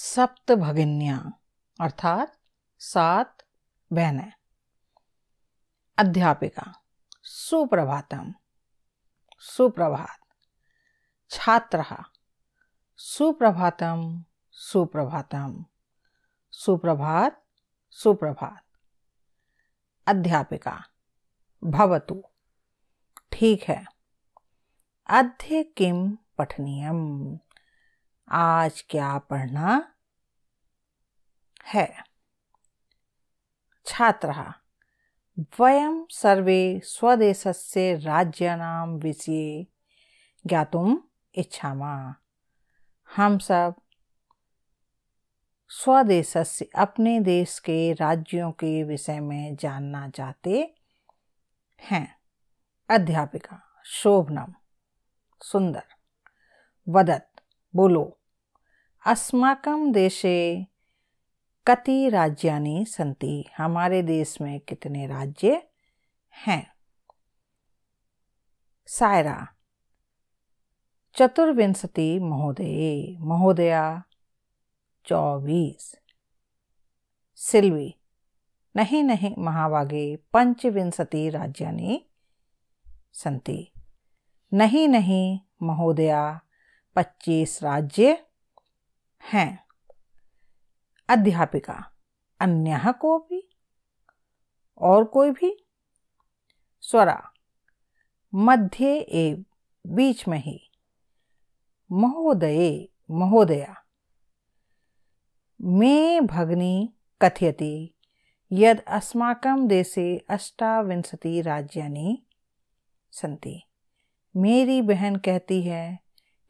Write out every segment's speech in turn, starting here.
सप्त भगिन्या अर्थात सात बहने अध्यापिका सुप्रभातम सुप्रभात छात्र सुप्रभातम सुप्रभातम सुप्रभात सुप्रभात अध्यापिका भवतु ठीक है अध्य किम पठनीयम आज क्या पढ़ना है छात्र वयम सर्वे राज्य नाम विषय ज्ञातुम इच्छा हम सब स्वदेश से अपने देश के राज्यों के विषय में जानना चाहते हैं अध्यापिका शोभनम सुंदर वदत बोलो अस्माक देशे कति राज्यानि सी हमारे देश में कितने राज्य हैं सायरा चतुर्विंशति महोदय महोदया चौबीस सिल्वी नहीं नहीं महाभागे पंचविंशति राज्यानि सन्ति नहीं नहीं महोदया पच्चीस राज्य हैं अध्यापिका अन्य को भी और कोई भी स्वरा मध्य एव बीच में ही महोदय महोदया मे भगनी कथयति यद अस्माकं देशे अष्टाविंशति राज्यानि सन्ति मेरी बहन कहती है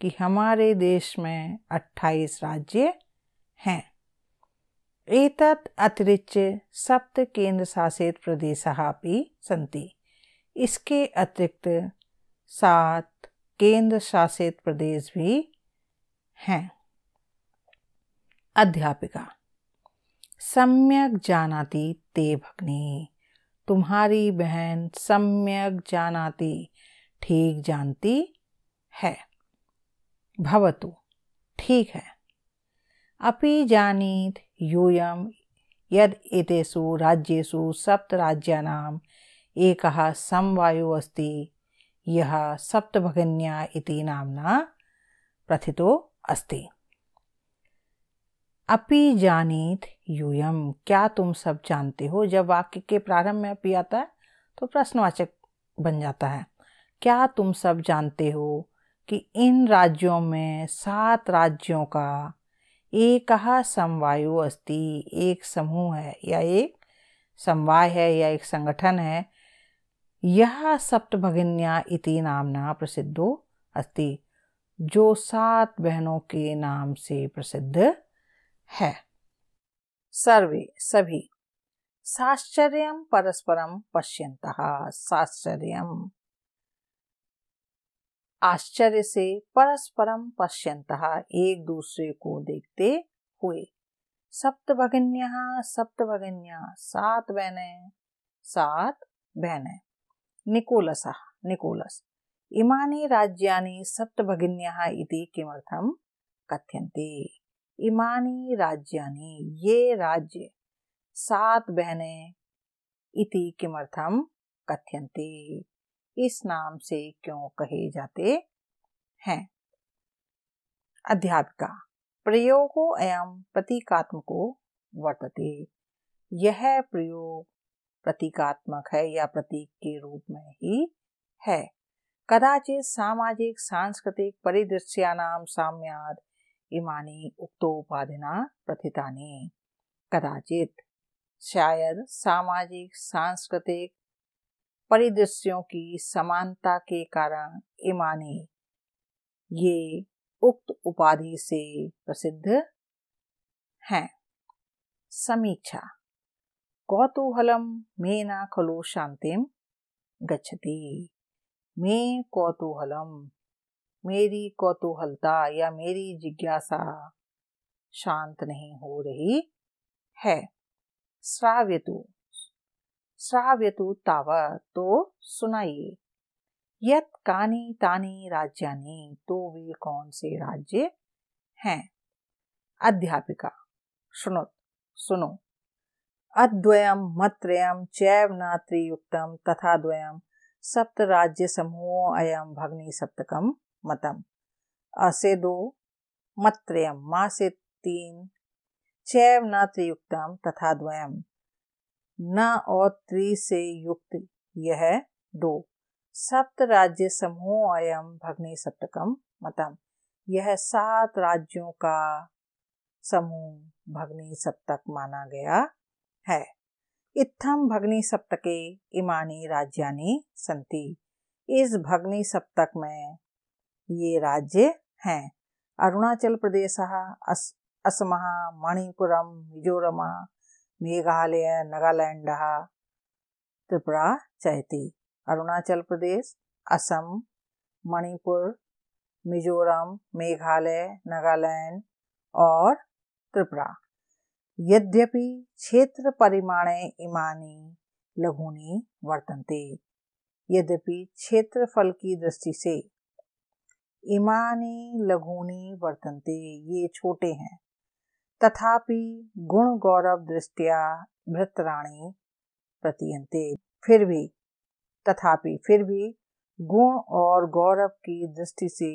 कि हमारे देश में 28 राज्य हैं एतत् अतिरिच्य सप्त केंद्र शासित प्रदेश भी सन्ती इसके अतिरिक्त सात केंद्र शासित प्रदेश भी हैं अध्यापिका सम्यक जानाती ते भगनी तुम्हारी बहन सम्यक जानाती ठीक जानती है भवतु ठीक है अपि जानीत यूयम यद एतेषु राज्येषु सप्तराज्यानाम् एकः समवायो अस्ति यः सप्तभगिन्या इति नामना प्रथितो अस्ति अपि जानीत यूयम क्या तुम सब जानते हो जब वाक्य के प्रारंभ में अपि आता है तो प्रश्नवाचक बन जाता है क्या तुम सब जानते हो कि इन राज्यों में सात राज्यों का एक समवायु अस्ति एक समूह है या एक समवाय है या एक संगठन है यह सप्तभगिन्या इति नामना प्रसिद्धो अस्ति जो सात बहनों के नाम से प्रसिद्ध है सर्वे सभी साश्चर्य परस्परम पश्यंत साश्चर्य आश्चर्य से परस्परम पश्यंत एक दूसरे को देखते हुए सप्त सप्त सप्तभगन्या सात बहने सात बहने निकोलस निकोलस इमानि राज्यानि सप्तभगिन्यः इति किमर्थम कथ्यन्ते इमानी राज्यानी ये राज्य सात बहने इति किमर्थम कथ्यन्ते इस नाम से क्यों कहे जाते हैं अध्यापिका प्रयोगो एवं प्रतीकात्मको वर्तते यह प्रयोग प्रतीकात्मक है या प्रतीक के रूप में ही है कदाचित सामाजिक सांस्कृतिक परिदृश्यानाम साम्याद इमानी उक्तोपाधिना प्रथितानी कदाचित शायद सामाजिक सांस्कृतिक परिदृश्यों की समानता के कारण इमानी ये उक्त उपाधि से प्रसिद्ध हैं समीक्षा कौतूहलम मे न खलु शांतिम गच्छति मे कौतूहलम मेरी कौतूहलता या मेरी जिज्ञासा शांत नहीं हो रही है श्राव्यतु श्राव्यतु తావ तो सुनाइए यत कानी तानी राज्यानी तो वे कौन से राज्य हैं अध्यापिका सुनो सुनो अद्वयम मत्रयम चैव न त्रियुक्तम तथा द्वयम सप्त राज्य समूह अयम भग्नि सप्तकम मतम असे दो मत्रयम मासे तीन चैव न त्रियुक्तम तथा द्वयम न और त्रि से युक्त यह दो सप्त राज्य समूह अयम भग्नि सप्तकम मतम यह सात राज्यों का समूह भग्नि सप्तक माना गया है इत्थम भग्नि सप्तके इमानी राज्यानी संति इस भग्नि सप्तक में ये राज्य हैं अरुणाचल प्रदेश असम मणिपुरम मिजोरम मेघालय नागालैंड त्रिपुरा चैती अरुणाचल प्रदेश असम मणिपुर मिजोरम मेघालय नागालैंड और त्रिपुरा यद्यपि क्षेत्र परिमाणे इमानी लघुनी वर्तन्ते यद्यपि क्षेत्रफल की दृष्टि से इमानी लघुनी वर्तन्ते ये छोटे हैं तथापि गुण गौरव दृष्टिया भृतराणी प्रतीयते फिर भी तथापि फिर भी गुण और गौरव की दृष्टि से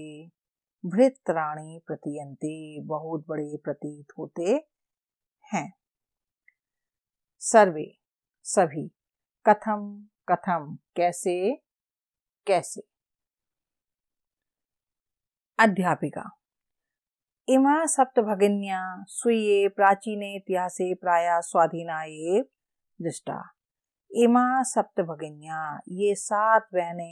भृतराणी प्रतीयते बहुत बड़े प्रतीत होते हैं सर्वे सभी कथम कथम कैसे कैसे अध्यापिका इमा सप्तभगिन्या सुये प्राचीने इतिहासे प्राया स्वाधीना ये दृष्टा इमा सप्त भगिन्या ये सात बहने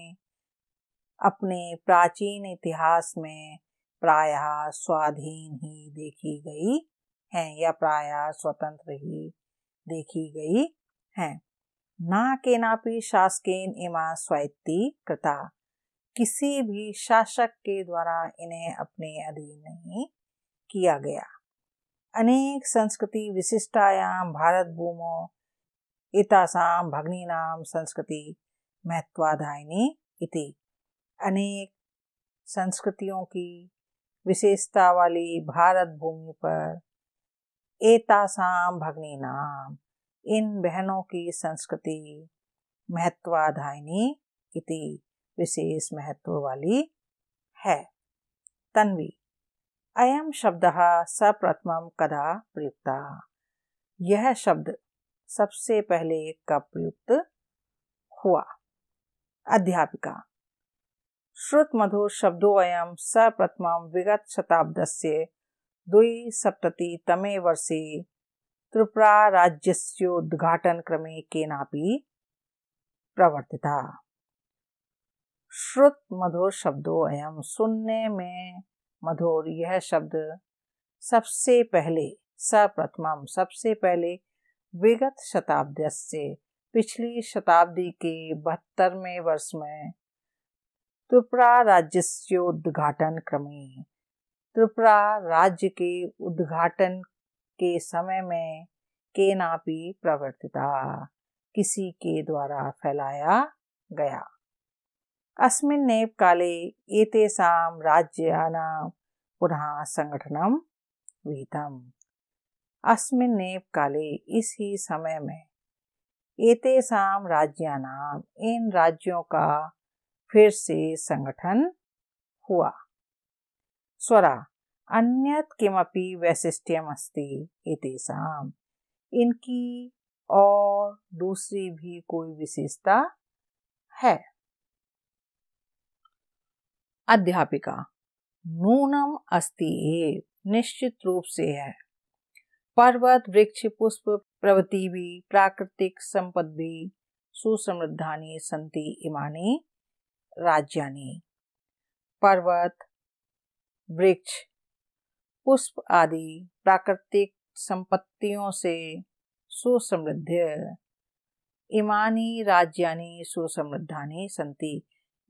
अपने प्राचीन इतिहास में प्रायः स्वाधीन ही देखी गई हैं या प्रायः स्वतंत्र ही देखी गई हैं ना केनापि शासकेन इमा स्वायत्ती कृता किसी भी शासक के द्वारा इन्हें अपने अधीन नहीं किया गया अनेक संस्कृति विशिष्टायाम भारत भूमो इतासाम नाम संस्कृति महत्वाधायनी इति अनेक संस्कृतियों की विशेषता वाली भारत भूमि पर एतासाम भगनी नाम इन बहनों की संस्कृति महत्वाधायनी इति विशेष महत्व वाली है तन्वी अयम शब्द सप्रथम कदा प्रयुक्त यह शब्द सबसे पहले कब प्रयुक्त हुआ अध्यापिका विगत शब्दोऽयं से विगतशताब्दस्य तमे वर्षे क्रमे केनापि प्रवर्तिता श्रुतमधुर शब्दोऽयं सुनने में मधुर यह शब्द सबसे पहले सर्वप्रथम सबसे पहले विगत शताब्दी से पिछली शताब्दी के बहत्तरवें वर्ष में त्रिपुरा राज्य से उद्घाटन क्रमे त्रिपुरा राज्य के उद्घाटन के समय में केनापी प्रवर्तिता किसी के द्वारा फैलाया गया अस्मिन्नेव काले एतेषां राज्यानां पुनः संगठन विहितम अस्मिन्नेव काले इस ही समय में एतेषाम राज्यानाम इन राज्यों का फिर से संगठन हुआ स्वरा अन्यत किमपि वैशिष्ट्यम अस्ति एतेषाम इनकी और दूसरी भी कोई विशेषता है अध्यापिका नूनम अस्ति निश्चित रूप से है पर्वत वृक्ष पुष्प प्रवृति भी प्राकृतिक संपद भी सुसमृद्धानी संति इमानी राज्यानी पर्वत वृक्ष पुष्प आदि प्राकृतिक संपत्तियों से सुसमृद्ध इमानी राज्यानी सुसमृद्धानी संति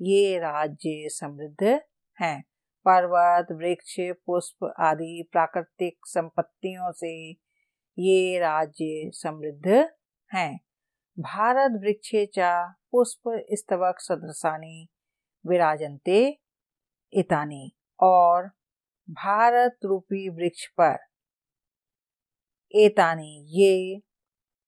ये राज्य समृद्ध हैं पर्वत वृक्ष पुष्प आदि प्राकृतिक संपत्तियों से ये राज्य समृद्ध हैं भारत चा पुष्प स्तवक सदृशानी विराजनते इतानी और भारत रूपी वृक्ष पर एतानी ये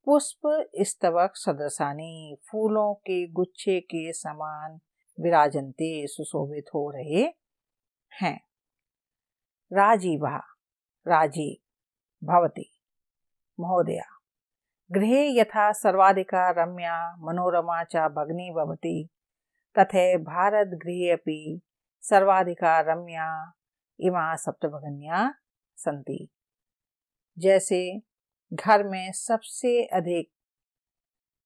पुष्प स्तवक सदृशानी फूलों के गुच्छे के समान विराजनते सुशोभित हो रहे हैं राजीवा राजी भवती महोदया गृह यथा सर्वाधिका रम्या मनोरमा च भग्नी भवती तथे भारत गृह अपि सर्वाधिका रम्या इमा सप्तभगन्या संति जैसे घर में सबसे अधिक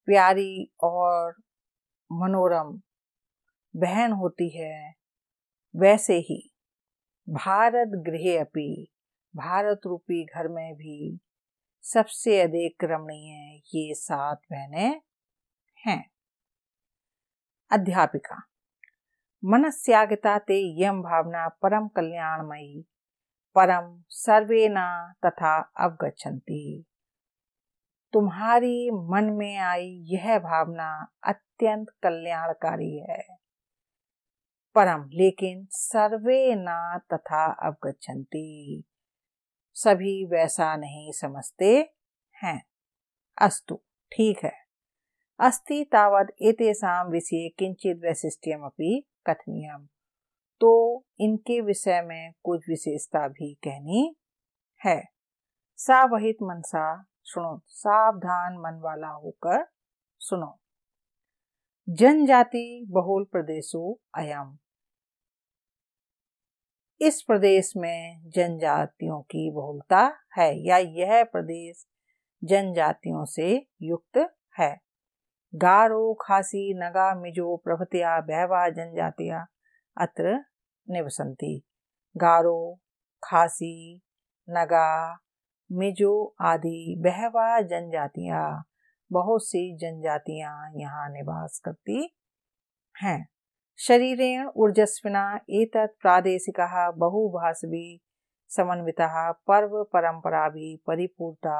प्यारी और मनोरम बहन होती है वैसे ही भारत गृह अपि भारत रूपी घर में भी सबसे अधिक रमणीय ये सात बहनें हैं अध्यापिका मनस्यागता ते यम भावना परम कल्याणमयी परम सर्वे न तथा अवगछन्ति तुम्हारी मन में आई यह भावना अत्यंत कल्याणकारी है परम लेकिन सर्वे न तथा अवगछन्ति सभी वैसा नहीं समझते हैं अस्तु ठीक है अस्ति तावद एतेषां विषये किंचित वैशिष्ट्यमपि कथनीय तो इनके विषय में कुछ विशेषता भी कहनी है सावहित मनसा सुनो सावधान मन वाला होकर सुनो जनजाति बहुल प्रदेशो अयम इस प्रदेश में जनजातियों की बहुलता है या यह प्रदेश जनजातियों से युक्त है गारो खासी नगा मिजो प्रभतिया बहवा जनजातिया अत्र निवसंती गारो खासी नगा मिजो आदि बहवा जनजातिया बहुत सी जनजातियां यहाँ निवास करती हैं शरीरेण ऊर्जस्विना एत प्रादेशिक बहुभाषवी समन्वित पर्व परंपरा भी परिपूर्ता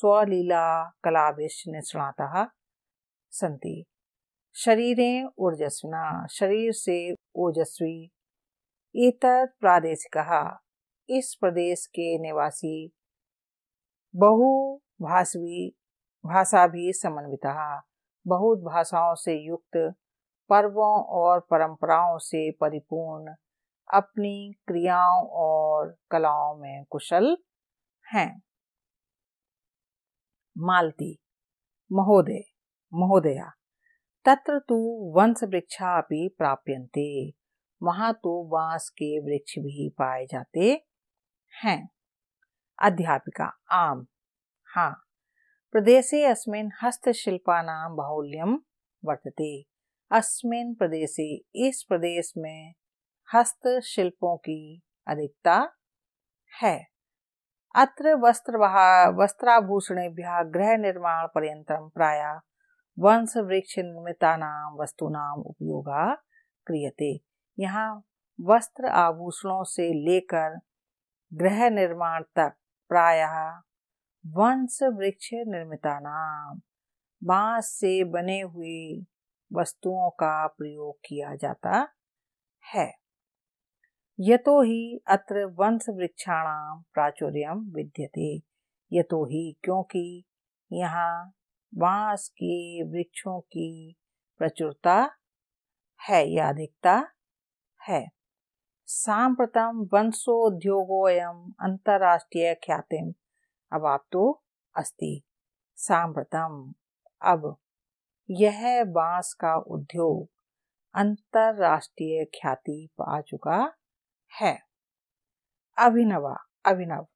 स्वलीला विश्व निष्णाता सी शरीरेण ऊर्जस्विना शरीर से ओजस्वी एत प्रादेशिक इस प्रदेश के निवासी बहुभाषवी भाषा भी समन्विता बहुत भाषाओं से युक्त पर्वों और परंपराओं से परिपूर्ण अपनी क्रियाओं और कलाओं में कुशल हैं मालती महोदय महोदया तत्र तो वंश वृक्षा अपनी प्राप्यन्ते वहाँ तो बांस के वृक्ष भी पाए जाते हैं अध्यापिका आम हाँ प्रदेशे अस्मिन् हस्तशिल्पानां बाहुल्यं वर्तते अस्मिन् प्रदेशे इस प्रदेश में हस्तशिल्पों की अधिकता है अत्र वस्त्र वस्त्राभूषणेभ्यः गृहनिर्माणपर्यन्तं प्रायः वंशवृक्षनिर्मितानां उपयोग उपयोगः क्रियते यहाँ वस्त्र आभूषणों से लेकर गृह निर्माण तक प्रायः वंश वृक्ष नाम बांस से बने हुए वस्तुओं का प्रयोग किया जाता है यतो ही अत्र वंश वृक्षाणाम प्राचुर्यम विद्यते यतो ही क्योंकि यहाँ बांस के वृक्षों की प्रचुरता है या अधिकता है सांप्रतम वंशोद्योगोयम अंतर्राष्ट्रीय ख्यातिम तो अस्ति सांप्रतम अब यह बांस का उद्योग अंतरराष्ट्रीय ख्याति पा चुका है अभिनवा अभिनव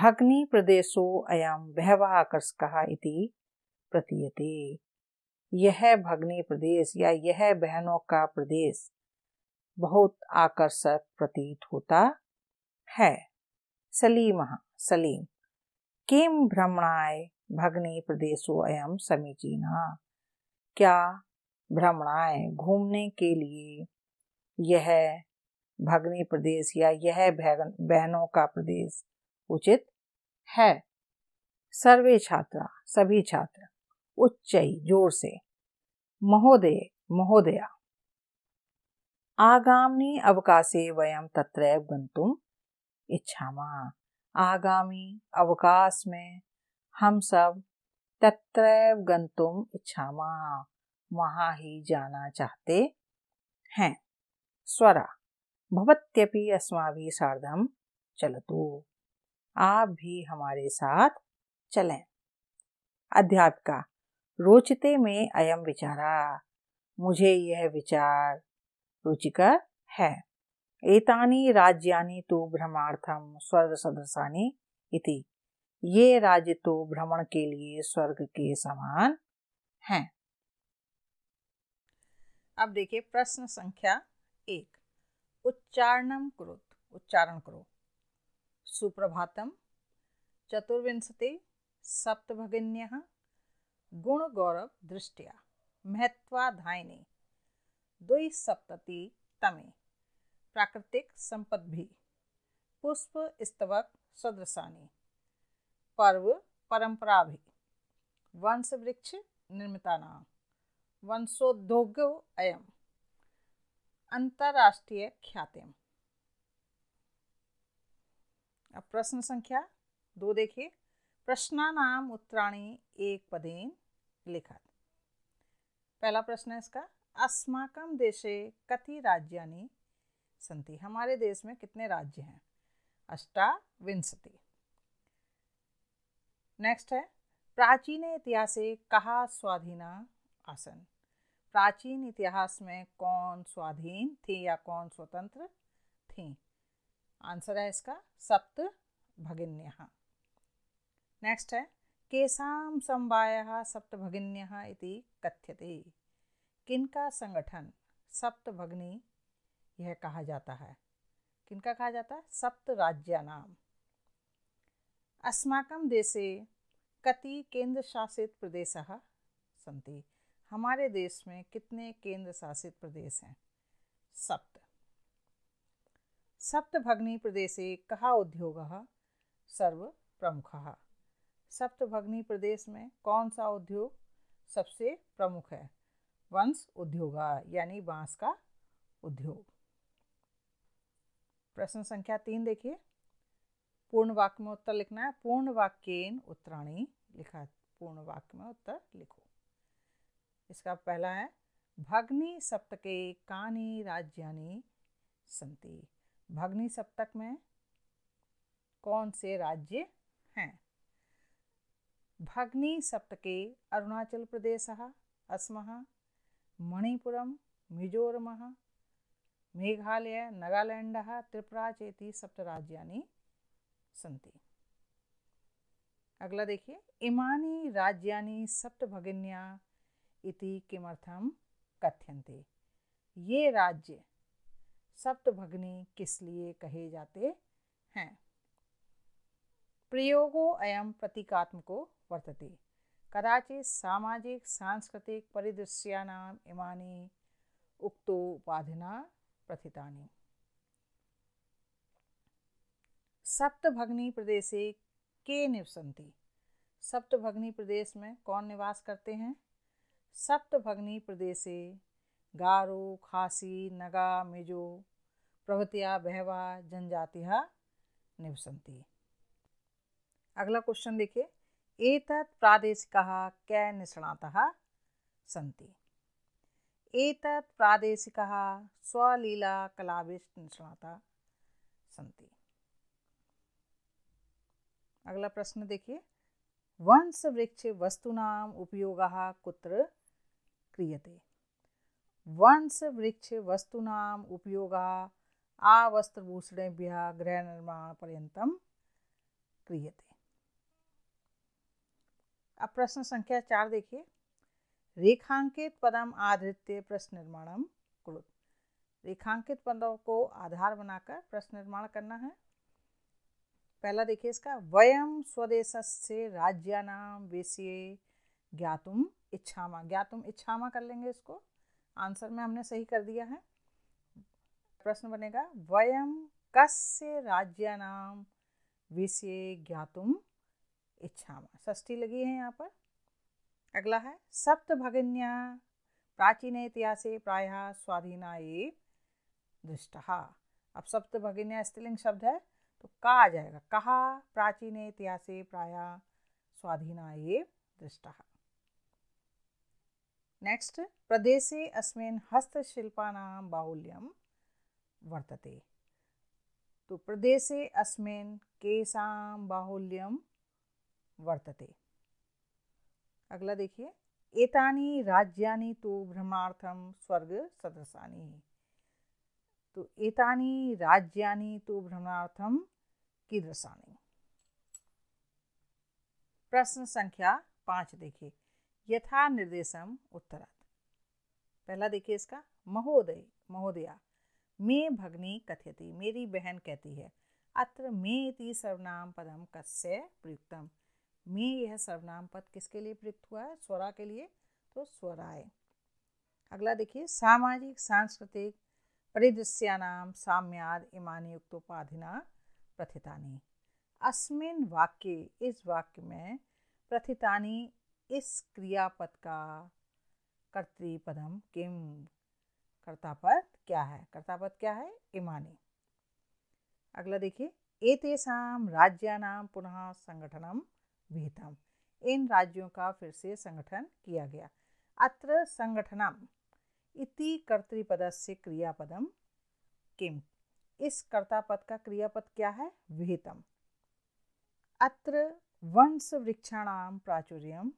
भग्नि प्रदेशो अयम बहवाकर्षकः इति प्रतीयते यह भग्नि प्रदेश या यह बहनों का प्रदेश बहुत आकर्षक प्रतीत होता है सलीम सलीम किम भ्रमणाय भगने प्रदेशो अयम समीचीना क्या भ्रमणाय घूमने के लिए यह भगने प्रदेश या यह बहनों का प्रदेश उचित है सर्वे छात्रा सभी छात्र उच्च जोर से महोदय महोदया आगामी अवकाशे वयम तत्र गंतुम इच्छामा आगामी अवकाश में हम सब तत्रैव गंतुम इच्छामा वहाँ ही जाना चाहते हैं स्वरा भवत्यपि अस्माभि सार्धम चलतु आप भी हमारे साथ चलें अध्यापिका रोचते में अयम विचारा मुझे यह विचार रुचिकर है एतानी राज्यानी तो भ्रमार्थम स्वर्ग सदृशानि इति ये राज्य तो भ्रमण के लिए स्वर्ग के समान हैं अब देखिए प्रश्न संख्या एक उच्चारणम करो उच्चारण करो सुप्रभातम चतुर्विंशति सप्तभगिन्य गुण गौरव दृष्टिया महत्वाधायने सप्तति तमे प्राकृतिक संपद भी पुष्प स्तवक सदृशानी पर्व परंपरा भी वंश वृक्ष निर्मिता नाम वंशोद्योग अयम अंतरराष्ट्रीय ख्यातिम अब प्रश्न संख्या दो देखिए प्रश्नानाम उत्तराणी एक पदेन लिखत पहला प्रश्न है इसका अस्माकम देशे कति राज्यानि संति हमारे देश में कितने राज्य हैं विंशति नेक्स्ट है प्राचीन इतिहास कहा स्वाधीना आसन प्राचीन इतिहास में कौन स्वाधीन थी या कौन स्वतंत्र थी आंसर है इसका सप्त भगिन्या नेक्स्ट है केसाम समवाय सप्त भगिन्या इति कथ्यते किनका संगठन सप्त भगनी यह कहा जाता है किनका कहा जाता है सप्त राज्यानाम अस्माकम देशे कति केंद्र शासित प्रदेश सन्ति हमारे देश में कितने केंद्र शासित प्रदेश हैं सप्त सप्त सप्तभग्नी प्रदेशे कहा उद्योग सर्व प्रमुख सप्त सप्तभग्नी प्रदेश में कौन सा उद्योग सबसे प्रमुख है वंश उद्योग यानी बांस का उद्योग प्रश्न संख्या तीन देखिए पूर्ण वाक्य में उत्तर लिखना है पूर्ण वाक्यन उत्तराणी लिखा है पूर्ण वाक्य में उत्तर लिखो इसका पहला है भग्नि सप्तके कानी राज्यानी संति भग्नि सप्तक में कौन से राज्य हैं भग्नि सप्तके अरुणाचल प्रदेश असम मणिपुरम मिजोरम मेघालय नगालैण्डः त्रिपुरा चेति सप्तराज्यानि सी अगला देखिए इमानि राज्यानि सप्तभगिन्या इति किमर्थं कथ्यन्ते ये राज्य सप्त सप्तभग्नि किस लिए कहे जाते हैं प्रयोगो अयम प्रतीकात्मको वर्तते कदाचित सामाजिक सांस्कृतिक परिदृश्यानाम इमानी उक्तो उपाधिना प्रथितानि सप्तभग्नी प्रदेश के निवसंती सप्तभग्नी प्रदेश में कौन निवास करते हैं सप्तभग्नी प्रदेश गारो खासी नगा मिजो प्रभतिया बहवा जनजातिया निवसंती अगला क्वेश्चन देखिए एक प्रादेशिक कै निष्णाता सी एतत् प्रादेशिकः स्वलीलाकलाविष्णता सन्ति अगला प्रश्न देखिए वृक्ष वस्तूनाम उपयोगः कुत्र क्रियते उपयोग वस्तूनाम् उपयोगः आवस्त्रभूषणेभ्यः गृहनिर्माणपर्यन्तं क्रियते अब प्रश्न संख्या चार देखिए रेखांकित पदम आधृत्य प्रश्न निर्माणम कुलुत रेखांकित पदों को आधार बनाकर प्रश्न निर्माण करना है पहला देखिए इसका वयम स्वदेश से राज्यानाम वेश्य ज्ञातुम इच्छामा ज्ञातुम इच्छामा कर लेंगे इसको आंसर में हमने सही कर दिया है प्रश्न बनेगा वयम कस्य राज्यनाम विषय ज्ञातुम इच्छामा षष्ठी लगी है यहाँ पर अगला है सप्त भगिन्या प्राचीन इतिहास प्राय स्वाधीना ये दृष्ट अब सप्त भगिन्या स्त्रीलिंग शब्द है तो का आ जाएगा कहा प्राचीन इतिहास प्राय स्वाधीना ये दृष्ट नेक्स्ट प्रदेशे अस्मिन् हस्तशिल्पानां बाहुल्यम वर्तते तो प्रदेशे अस्मिन केषां बाहुल्यम वर्तते अगला देखिए एतानी राज्यानी तो भ्रमार्थम स्वर्ग सदृशानी तो एतानी राज्यानी तो भ्रमार्थम कीदृशानी प्रश्न संख्या पांच देखिए यथा निर्देशम उत्तरात पहला देखिए इसका महोदय महोदया मे भगनी कथयति मेरी बहन कहती है अत्र मे इति सर्वनाम पदम कस्य प्रयुक्तम मी यह सर्वनाम पद किसके लिए प्रयुक्त हुआ है स्वरा के लिए तो स्वराय अगला देखिए सामाजिक सांस्कृतिक परिदृश्यानाम साम्याद इमानी युक्तोपाधिना प्रथितानी अस्मिन वाक्य इस वाक्य में प्रथितानी इस क्रियापद का कर्तृपदम किम कर्तापद क्या है कर्तापद क्या है इमानी अगला देखिए एतेषाम राज्यानाम पुनः संगठनम विहितम इन राज्यों का फिर से संगठन किया गया अत्र संगठनम इति कर्तृपद से क्रियापदम किम इस कर्तापद का क्रियापद क्या है विहितम अत्र वंश वृक्षाणाम प्राचुर्यम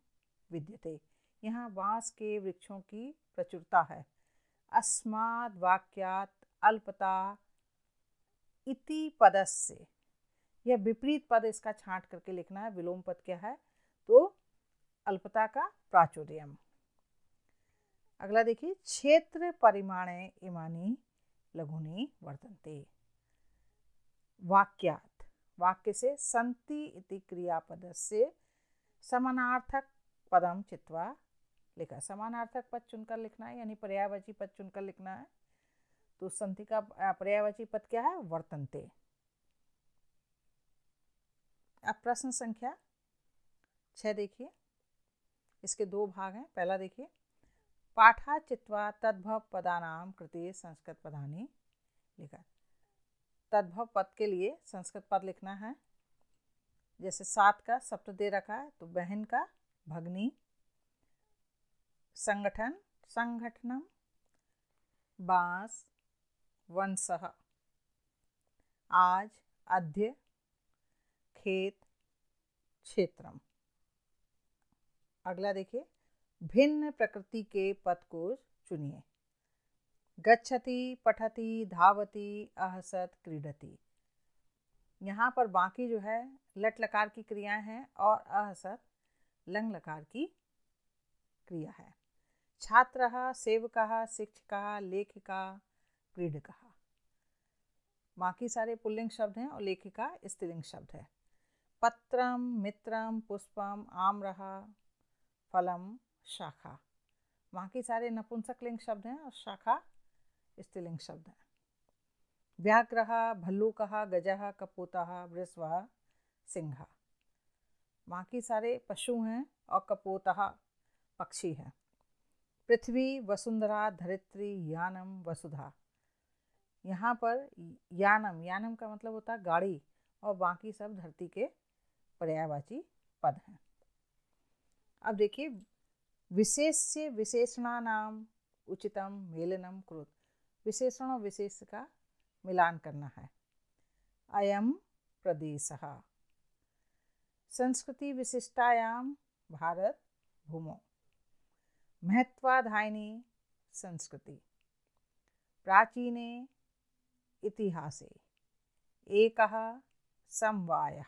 विद्यते यहाँ बांस के वृक्षों की प्रचुरता है अस्मा वाक्यात अल्पता इति पदस्य यह विपरीत पद इसका छांट करके लिखना है विलोम पद क्या है तो अल्पता का प्राचुर्यम अगला देखिए क्षेत्र परिमाण इमानी लघुनी वर्तन्ते वाक्यात वाक्य से संति इति क्रियापद से समानार्थक पदम चित्वा लिखा समानार्थक पद चुनकर लिखना है यानी पर्यायवाची पद चुनकर लिखना है तो संति का पर्यायवाची पद क्या है वर्तन्ते अब प्रश्न संख्या छः देखिए इसके दो भाग हैं पहला देखिए पाठा चित्वा तद्भव पदानाम कृति संस्कृत पदानी लिखा तद्भव पद के लिए संस्कृत पद लिखना है जैसे सात का सप्त दे रखा है तो बहन का भगनी संगठन संगठनम बांस वंश आज अध्य खेत क्षेत्रम अगला देखिए भिन्न प्रकृति के पद को चुनिए गच्छति पठति धावती अहसत क्रीडति यहाँ पर बाकी जो है लट लकार की क्रिया है और अहसत लंग लकार की क्रिया है छात्र सेवक शिक्षक लेखिका क्रीडक बाकी सारे पुल्लिंग शब्द हैं और लेखिका स्त्रीलिंग शब्द है पत्रम मित्रम पुष्पम रहा फलम शाखा वहाँ के सारे नपुंसक लिंग शब्द हैं और शाखा स्त्रीलिंग शब्द हैं व्याग्रह भल्लूक गजः कपूत वृषभ सिंह के सारे पशु हैं और कपूत पक्षी है पृथ्वी वसुंधरा धरित्री यानम वसुधा यहाँ पर यानम यानम का मतलब होता है गाड़ी और बाकी सब धरती के पर्यायवाची पद हैं अब देखिए विशेषणा नाम उचितम मेलनम क्रोध विशेषण और विशेष का मिलान करना है अयम प्रदेश संस्कृति विशिष्टायाम भारत भूमो महत्वाधायिनी संस्कृति प्राचीने इतिहासे एक समवाय